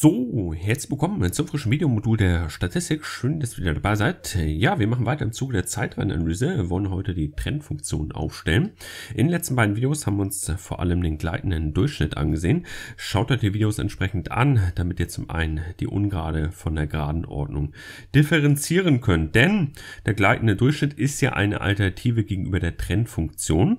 So, herzlich willkommen zum frischen Videomodul der Statistik. Schön, dass ihr wieder dabei seid. Ja, wir machen weiter im Zuge der Zeitreihenanalyse. Wir wollen heute die Trendfunktion aufstellen. In den letzten beiden Videos haben wir uns vor allem den gleitenden Durchschnitt angesehen. Schaut euch die Videos entsprechend an, damit ihr zum einen die Ungerade von der geraden Ordnung differenzieren könnt. Denn der gleitende Durchschnitt ist ja eine Alternative gegenüber der Trendfunktion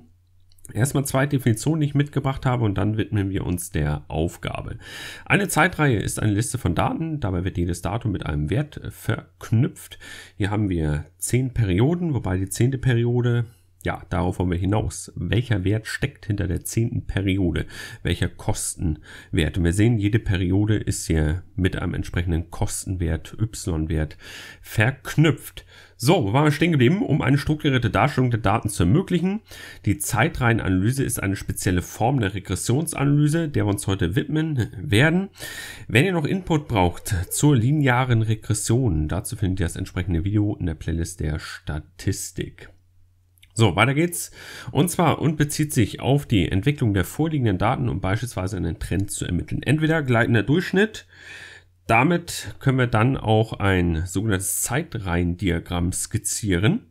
erstmal zwei Definitionen, die ich mitgebracht habe, und dann widmen wir uns der Aufgabe. Eine Zeitreihe ist eine Liste von Daten. Dabei wird jedes Datum mit einem Wert verknüpft. Hier haben wir zehn Perioden, wobei die zehnte Periode ja, darauf wollen wir hinaus. Welcher Wert steckt hinter der zehnten Periode? Welcher Kostenwert? Und wir sehen, jede Periode ist hier mit einem entsprechenden Kostenwert, Y-Wert verknüpft. So, wo waren wir stehen geblieben? Um eine strukturierte Darstellung der Daten zu ermöglichen. Die Zeitreihenanalyse ist eine spezielle Form der Regressionsanalyse, der wir uns heute widmen werden. Wenn ihr noch Input braucht zur linearen Regression, dazu findet ihr das entsprechende Video in der Playlist der Statistik. So, weiter geht's. Und zwar und bezieht sich auf die Entwicklung der vorliegenden Daten, um beispielsweise einen Trend zu ermitteln. Entweder gleitender Durchschnitt. Damit können wir dann auch ein sogenanntes Zeitreihendiagramm skizzieren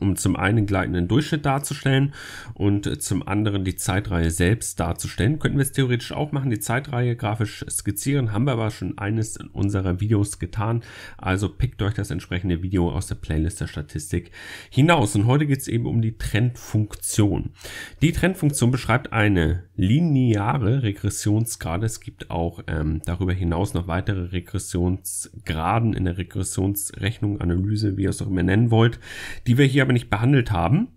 um zum einen gleitenden Durchschnitt darzustellen und zum anderen die Zeitreihe selbst darzustellen. Könnten wir es theoretisch auch machen, die Zeitreihe grafisch skizzieren, haben wir aber schon eines in unserer Videos getan. Also pickt euch das entsprechende Video aus der Playlist der Statistik hinaus. Und heute geht es eben um die Trendfunktion. Die Trendfunktion beschreibt eine lineare Regressionsgrade. Es gibt auch ähm, darüber hinaus noch weitere Regressionsgraden in der Regressionsrechnung, Analyse, wie ihr es auch immer nennen wollt, die wir hier aber nicht behandelt haben.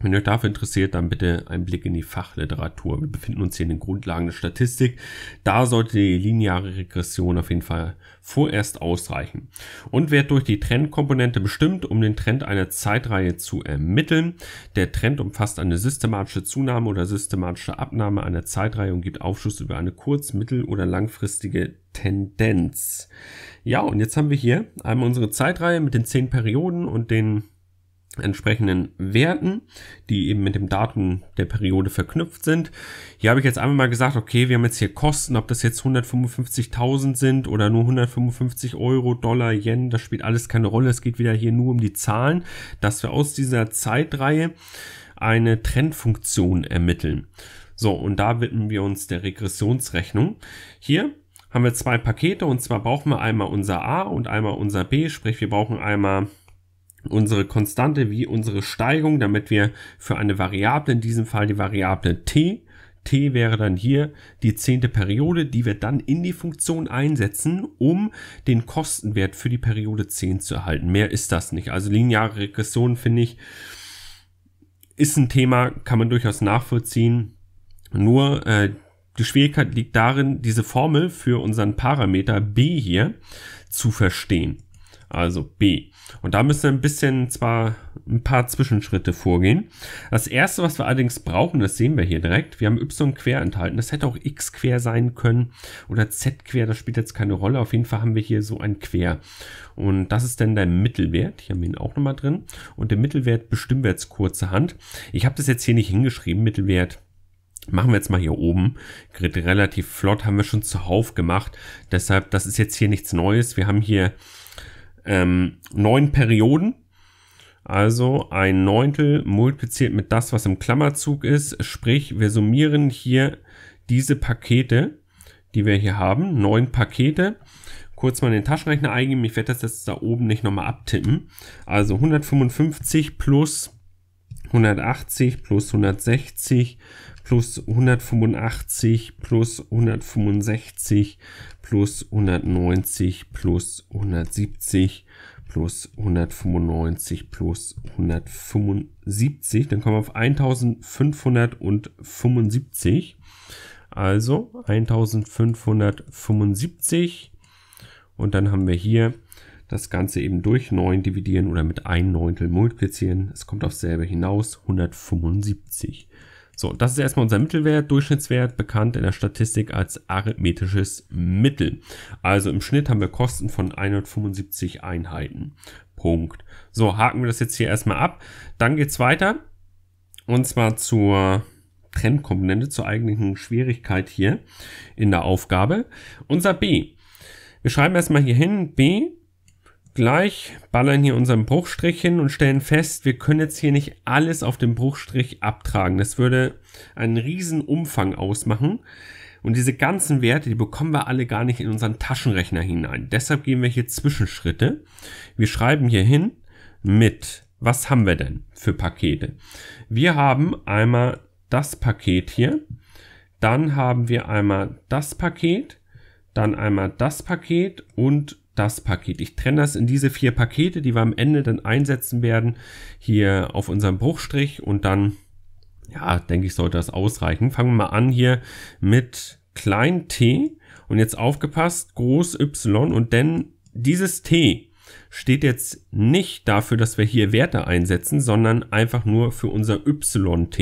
Wenn ihr euch dafür interessiert, dann bitte einen Blick in die Fachliteratur. Wir befinden uns hier in den Grundlagen der Statistik. Da sollte die lineare Regression auf jeden Fall vorerst ausreichen und wird durch die Trendkomponente bestimmt, um den Trend einer Zeitreihe zu ermitteln. Der Trend umfasst eine systematische Zunahme oder systematische Abnahme einer Zeitreihe und gibt Aufschluss über eine kurz-, mittel- oder langfristige Tendenz. Ja, und jetzt haben wir hier einmal unsere Zeitreihe mit den zehn Perioden und den entsprechenden Werten, die eben mit dem Datum der Periode verknüpft sind. Hier habe ich jetzt einmal mal gesagt, okay, wir haben jetzt hier Kosten, ob das jetzt 155.000 sind oder nur 155 Euro, Dollar, Yen, das spielt alles keine Rolle. Es geht wieder hier nur um die Zahlen, dass wir aus dieser Zeitreihe eine Trendfunktion ermitteln. So, und da widmen wir uns der Regressionsrechnung. Hier haben wir zwei Pakete und zwar brauchen wir einmal unser A und einmal unser B, sprich wir brauchen einmal unsere Konstante wie unsere Steigung, damit wir für eine Variable, in diesem Fall die Variable t, t wäre dann hier die zehnte Periode, die wir dann in die Funktion einsetzen, um den Kostenwert für die Periode 10 zu erhalten. Mehr ist das nicht. Also lineare Regression finde ich ist ein Thema, kann man durchaus nachvollziehen. Nur äh, die Schwierigkeit liegt darin, diese Formel für unseren Parameter b hier zu verstehen also B. Und da müssen wir ein bisschen zwar ein paar Zwischenschritte vorgehen. Das erste, was wir allerdings brauchen, das sehen wir hier direkt. Wir haben y quer enthalten. Das hätte auch x quer sein können oder z quer. Das spielt jetzt keine Rolle. Auf jeden Fall haben wir hier so ein quer. Und das ist dann der Mittelwert. Hier haben wir ihn auch nochmal drin. Und den Mittelwert bestimmen wir jetzt kurzerhand. Ich habe das jetzt hier nicht hingeschrieben. Mittelwert Machen wir jetzt mal hier oben. Grid relativ flott, haben wir schon zuhauf gemacht. Deshalb, das ist jetzt hier nichts Neues. Wir haben hier ähm, neun Perioden. Also ein Neuntel multipliziert mit das, was im Klammerzug ist. Sprich, wir summieren hier diese Pakete, die wir hier haben. Neun Pakete. Kurz mal den Taschenrechner eingeben. Ich werde das jetzt da oben nicht nochmal abtippen. Also 155 plus 180 plus 160 plus 185 plus 165 plus 190 plus 170 plus 195 plus 175. Dann kommen wir auf 1575. Also 1575. Und dann haben wir hier das Ganze eben durch 9 dividieren oder mit 1 Neuntel multiplizieren. Es kommt auf selber hinaus, 175. So, das ist erstmal unser Mittelwert, Durchschnittswert, bekannt in der Statistik als arithmetisches Mittel. Also im Schnitt haben wir Kosten von 175 Einheiten. Punkt. So, haken wir das jetzt hier erstmal ab. Dann geht's weiter. Und zwar zur Trendkomponente, zur eigentlichen Schwierigkeit hier in der Aufgabe. Unser B. Wir schreiben erstmal hier hin, B gleich, ballern hier unseren Bruchstrich hin und stellen fest, wir können jetzt hier nicht alles auf dem Bruchstrich abtragen. Das würde einen riesen Umfang ausmachen. Und diese ganzen Werte, die bekommen wir alle gar nicht in unseren Taschenrechner hinein. Deshalb gehen wir hier Zwischenschritte. Wir schreiben hier hin mit, was haben wir denn für Pakete? Wir haben einmal das Paket hier, dann haben wir einmal das Paket, dann einmal das Paket und das Paket. Ich trenne das in diese vier Pakete, die wir am Ende dann einsetzen werden, hier auf unserem Bruchstrich und dann, ja, denke ich, sollte das ausreichen. Fangen wir mal an hier mit klein t und jetzt aufgepasst, groß y und denn dieses t steht jetzt nicht dafür, dass wir hier Werte einsetzen, sondern einfach nur für unser yt.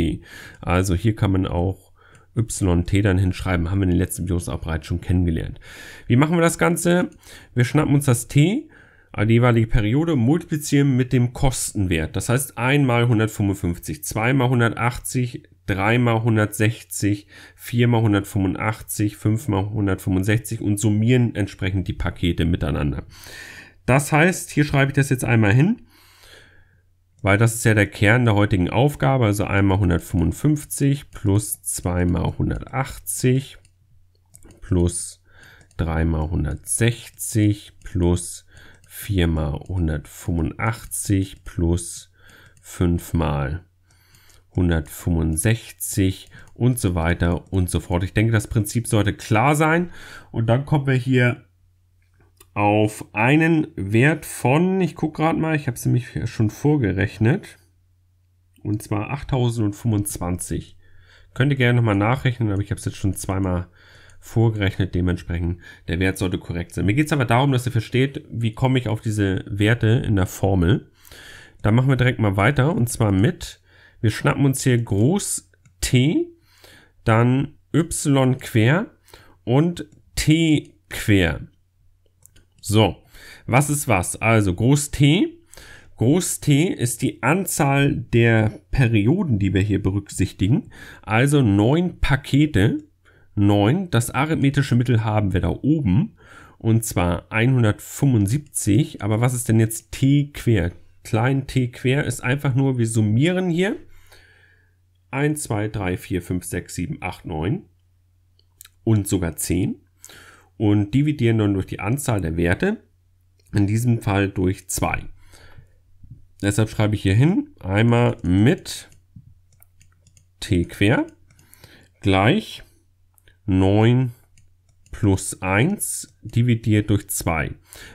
Also hier kann man auch YT dann hinschreiben. Haben wir in den letzten Videos auch bereits schon kennengelernt. Wie machen wir das Ganze? Wir schnappen uns das T, ah, die jeweilige Periode, multiplizieren mit dem Kostenwert. Das heißt einmal 155, zweimal 180, dreimal 160, viermal 185, fünfmal 165 und summieren entsprechend die Pakete miteinander. Das heißt, hier schreibe ich das jetzt einmal hin weil das ist ja der Kern der heutigen Aufgabe, also einmal 155 plus 2 mal 180 plus 3 mal 160 plus 4 mal 185 plus 5 mal 165 und so weiter und so fort. Ich denke, das Prinzip sollte klar sein und dann kommen wir hier auf einen Wert von, ich gucke gerade mal, ich habe es nämlich schon vorgerechnet, und zwar 8025. Könnt ihr gerne nochmal nachrechnen, aber ich habe es jetzt schon zweimal vorgerechnet, dementsprechend der Wert sollte korrekt sein. Mir geht es aber darum, dass ihr versteht, wie komme ich auf diese Werte in der Formel. Da machen wir direkt mal weiter und zwar mit, wir schnappen uns hier groß T, dann Y quer und T quer. So, was ist was? Also Groß T. Groß T ist die Anzahl der Perioden, die wir hier berücksichtigen. Also neun Pakete. 9, Das arithmetische Mittel haben wir da oben. Und zwar 175. Aber was ist denn jetzt T quer? Klein T quer ist einfach nur, wir summieren hier. 1, 2, 3, 4, 5, 6, 7, 8, 9 und sogar 10 und dividieren dann durch die Anzahl der Werte, in diesem Fall durch 2. Deshalb schreibe ich hier hin, einmal mit t quer gleich 9 plus 1 dividiert durch 2.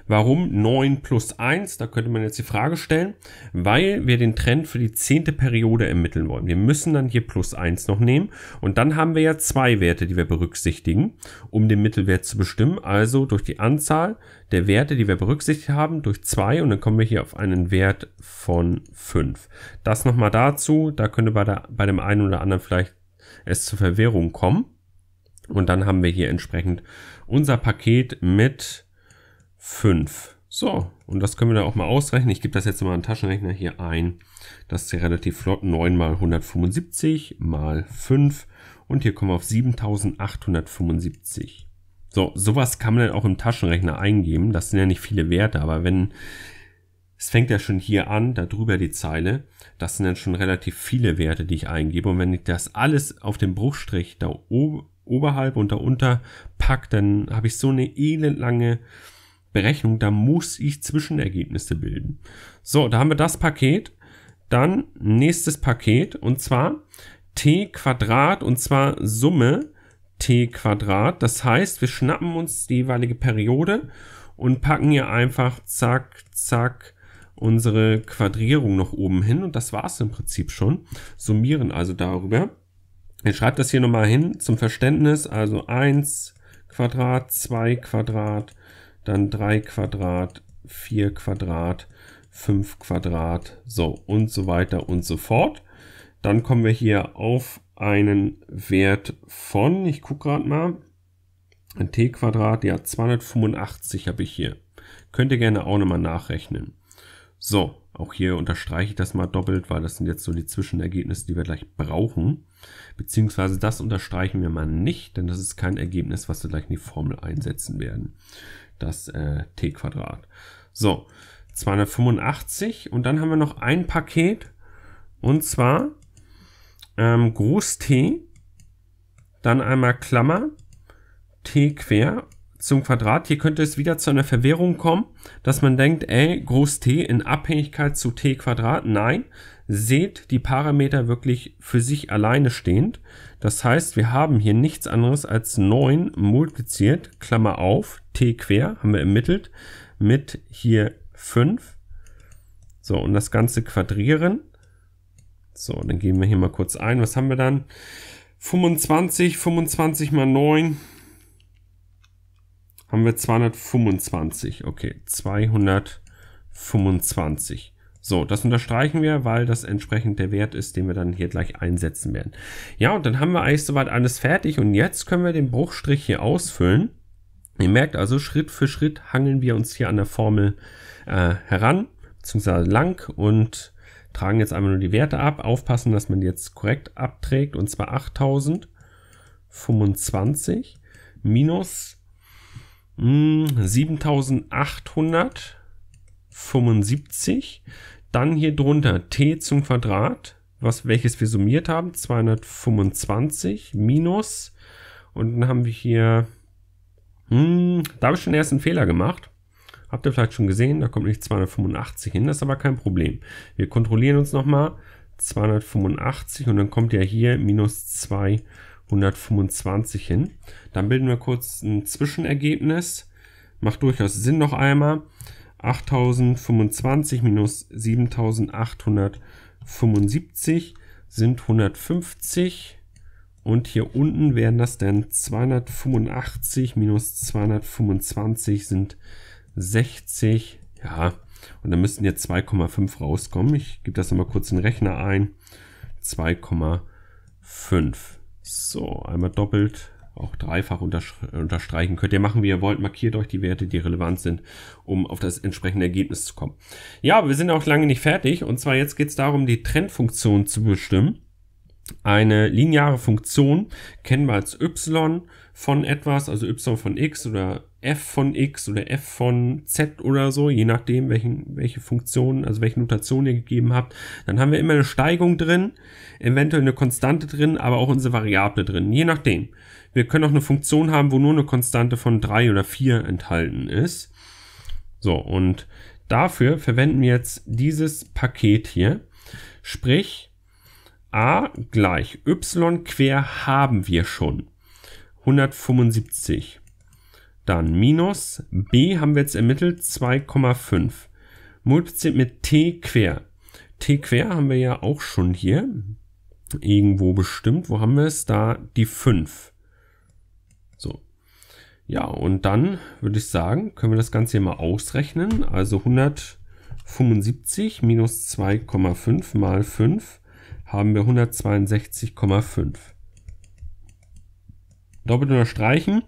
Warum 9 plus 1? Da könnte man jetzt die Frage stellen, weil wir den Trend für die zehnte Periode ermitteln wollen. Wir müssen dann hier plus 1 noch nehmen und dann haben wir ja zwei Werte, die wir berücksichtigen, um den Mittelwert zu bestimmen. Also durch die Anzahl der Werte, die wir berücksichtigt haben, durch 2 und dann kommen wir hier auf einen Wert von 5. Das nochmal dazu, da könnte bei, der, bei dem einen oder anderen vielleicht es zur Verwirrung kommen. Und dann haben wir hier entsprechend unser Paket mit 5. So, und das können wir dann auch mal ausrechnen. Ich gebe das jetzt mal einen Taschenrechner hier ein. Das ist ja relativ flott. 9 mal 175 mal 5. Und hier kommen wir auf 7875. So, sowas kann man dann auch im Taschenrechner eingeben. Das sind ja nicht viele Werte, aber wenn es fängt ja schon hier an, da drüber die Zeile. Das sind dann schon relativ viele Werte, die ich eingebe. Und wenn ich das alles auf dem Bruchstrich da oben oberhalb und darunter packt, dann habe ich so eine elendlange Berechnung, da muss ich Zwischenergebnisse bilden. So, da haben wir das Paket. Dann nächstes Paket und zwar t Quadrat und zwar Summe t Quadrat. Das heißt, wir schnappen uns die jeweilige Periode und packen hier einfach zack, zack unsere Quadrierung noch oben hin und das war es im Prinzip schon. Summieren also darüber. Ich schreibe das hier nochmal hin zum Verständnis. Also 1 Quadrat, 2 Quadrat, dann 3 Quadrat, 4 Quadrat, 5 Quadrat, so und so weiter und so fort. Dann kommen wir hier auf einen Wert von, ich gucke gerade mal, ein t Quadrat, ja 285 habe ich hier. Könnt ihr gerne auch nochmal nachrechnen. So, auch hier unterstreiche ich das mal doppelt, weil das sind jetzt so die Zwischenergebnisse, die wir gleich brauchen. Beziehungsweise das unterstreichen wir mal nicht, denn das ist kein Ergebnis, was wir gleich in die Formel einsetzen werden. Das äh, t-Quadrat. So, 285 und dann haben wir noch ein Paket und zwar ähm, Groß T, dann einmal Klammer, T quer zum Quadrat. Hier könnte es wieder zu einer Verwirrung kommen, dass man denkt, ey, groß T in Abhängigkeit zu T Quadrat. Nein, seht die Parameter wirklich für sich alleine stehend. Das heißt, wir haben hier nichts anderes als 9 multipliziert, Klammer auf, T quer, haben wir ermittelt, mit hier 5. So, und das Ganze quadrieren. So, dann geben wir hier mal kurz ein. Was haben wir dann? 25, 25 mal 9, haben wir 225. Okay, 225. So, das unterstreichen wir, weil das entsprechend der Wert ist, den wir dann hier gleich einsetzen werden. Ja, und dann haben wir eigentlich soweit alles fertig und jetzt können wir den Bruchstrich hier ausfüllen. Ihr merkt also, Schritt für Schritt hangeln wir uns hier an der Formel äh, heran, beziehungsweise lang und tragen jetzt einmal nur die Werte ab. Aufpassen, dass man jetzt korrekt abträgt und zwar 8025 minus 7875. Hm, dann hier drunter t zum Quadrat, was, welches wir summiert haben, 225 minus. Und dann haben wir hier, hm, da habe ich schon erst einen Fehler gemacht. Habt ihr vielleicht schon gesehen, da kommt nicht 285 hin, das ist aber kein Problem. Wir kontrollieren uns nochmal, 285 und dann kommt ja hier minus 2 125 hin. Dann bilden wir kurz ein Zwischenergebnis. Macht durchaus Sinn noch einmal. 8025 minus 7875 sind 150. Und hier unten wären das dann 285 minus 225 sind 60. Ja, und dann müssten jetzt 2,5 rauskommen. Ich gebe das nochmal kurz in den Rechner ein. 2,5. So, einmal doppelt, auch dreifach unterstreichen könnt ihr machen, wie ihr wollt. Markiert euch die Werte, die relevant sind, um auf das entsprechende Ergebnis zu kommen. Ja, aber wir sind auch lange nicht fertig. Und zwar jetzt geht es darum, die Trendfunktion zu bestimmen eine lineare Funktion kennen wir als y von etwas, also y von x oder f von x oder f von z oder so, je nachdem, welchen, welche Funktion, also welche Notation ihr gegeben habt. Dann haben wir immer eine Steigung drin, eventuell eine Konstante drin, aber auch unsere Variable drin, je nachdem. Wir können auch eine Funktion haben, wo nur eine Konstante von 3 oder 4 enthalten ist. So, und dafür verwenden wir jetzt dieses Paket hier. Sprich, a gleich y quer haben wir schon. 175. Dann minus b haben wir jetzt ermittelt 2,5. Multipliziert mit t quer. t quer haben wir ja auch schon hier. Irgendwo bestimmt. Wo haben wir es? Da die 5. So. Ja, und dann würde ich sagen, können wir das Ganze hier mal ausrechnen. Also 175 minus 2,5 mal 5 haben wir 162,5. Doppelt unterstreichen.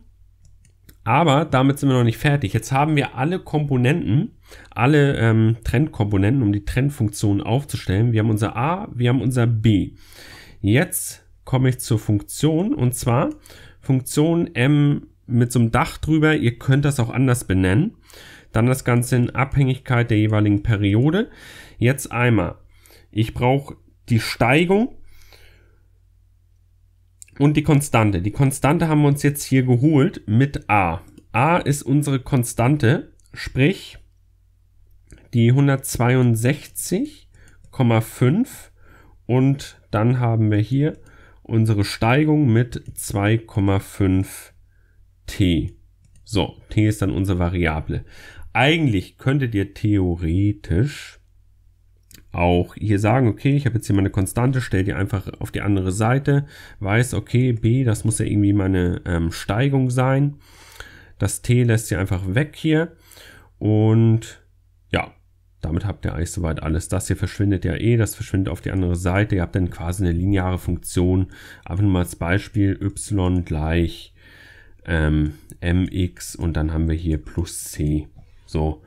Aber damit sind wir noch nicht fertig. Jetzt haben wir alle Komponenten, alle ähm, Trendkomponenten, um die Trendfunktion aufzustellen. Wir haben unser a, wir haben unser b. Jetzt komme ich zur Funktion und zwar Funktion m mit so einem Dach drüber. Ihr könnt das auch anders benennen. Dann das Ganze in Abhängigkeit der jeweiligen Periode. Jetzt einmal. Ich brauche die Steigung und die Konstante. Die Konstante haben wir uns jetzt hier geholt mit a. a ist unsere Konstante, sprich die 162,5 und dann haben wir hier unsere Steigung mit 2,5 t. So, t ist dann unsere Variable. Eigentlich könntet ihr theoretisch auch hier sagen, okay, ich habe jetzt hier meine Konstante, stelle die einfach auf die andere Seite, weiß, okay, b, das muss ja irgendwie meine ähm, Steigung sein. Das t lässt sie einfach weg hier und ja, damit habt ihr eigentlich soweit alles. Das hier verschwindet ja eh, das verschwindet auf die andere Seite. Ihr habt dann quasi eine lineare Funktion. Einfach nur mal als Beispiel y gleich ähm, mx und dann haben wir hier plus c. So,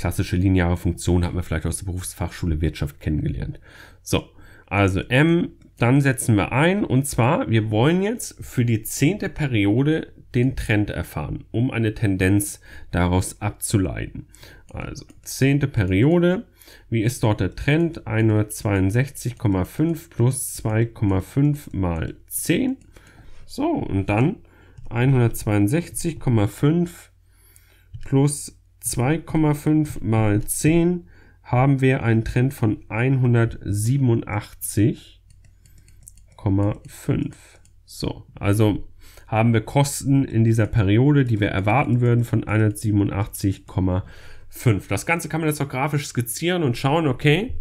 klassische lineare Funktion hat man vielleicht aus der Berufsfachschule Wirtschaft kennengelernt. So, also M, dann setzen wir ein und zwar, wir wollen jetzt für die zehnte Periode den Trend erfahren, um eine Tendenz daraus abzuleiten. Also zehnte Periode, wie ist dort der Trend? 162,5 plus 2,5 mal 10. So, und dann 162,5 plus 2,5 mal 10 haben wir einen Trend von 187,5. So, also haben wir Kosten in dieser Periode, die wir erwarten würden, von 187,5. Das Ganze kann man jetzt auch grafisch skizzieren und schauen, okay,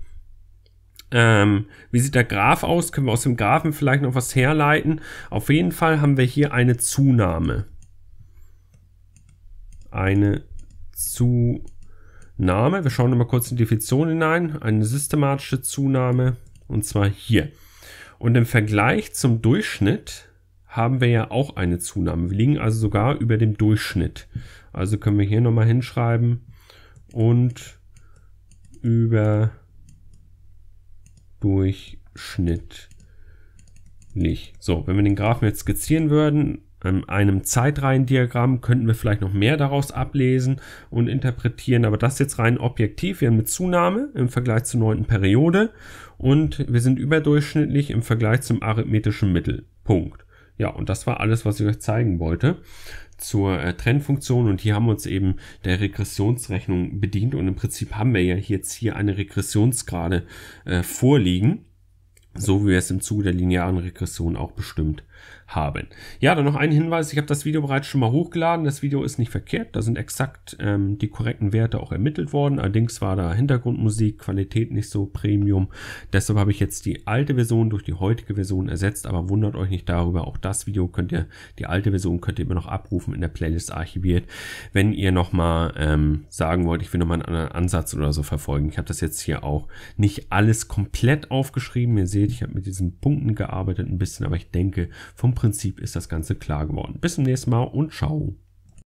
ähm, wie sieht der Graph aus? Können wir aus dem Graphen vielleicht noch was herleiten? Auf jeden Fall haben wir hier eine Zunahme. Eine Zunahme. Wir schauen nochmal kurz in die Definition hinein. Eine systematische Zunahme und zwar hier. Und im Vergleich zum Durchschnitt haben wir ja auch eine Zunahme. Wir liegen also sogar über dem Durchschnitt. Also können wir hier nochmal hinschreiben und über Durchschnittlich. So, wenn wir den Graphen jetzt skizzieren würden, ähm, einem Zeitreihendiagramm könnten wir vielleicht noch mehr daraus ablesen und interpretieren, aber das jetzt rein objektiv. Wir haben eine Zunahme im Vergleich zur neunten Periode und wir sind überdurchschnittlich im Vergleich zum arithmetischen Mittel. Punkt. Ja, und das war alles, was ich euch zeigen wollte zur äh, Trendfunktion und hier haben wir uns eben der Regressionsrechnung bedient und im Prinzip haben wir ja jetzt hier eine Regressionsgrade äh, vorliegen, so wie wir es im Zuge der linearen Regression auch bestimmt haben. Ja, dann noch ein Hinweis, ich habe das Video bereits schon mal hochgeladen. Das Video ist nicht verkehrt, da sind exakt ähm, die korrekten Werte auch ermittelt worden. Allerdings war da Hintergrundmusik, Qualität nicht so Premium. Deshalb habe ich jetzt die alte Version durch die heutige Version ersetzt, aber wundert euch nicht darüber. Auch das Video könnt ihr, die alte Version könnt ihr immer noch abrufen in der Playlist archiviert. Wenn ihr nochmal ähm, sagen wollt, ich will nochmal einen anderen Ansatz oder so verfolgen. Ich habe das jetzt hier auch nicht alles komplett aufgeschrieben. Ihr seht, ich habe mit diesen Punkten gearbeitet ein bisschen, aber ich denke, vom Grundprinzip ist das Ganze klar geworden. Bis zum nächsten Mal und ciao.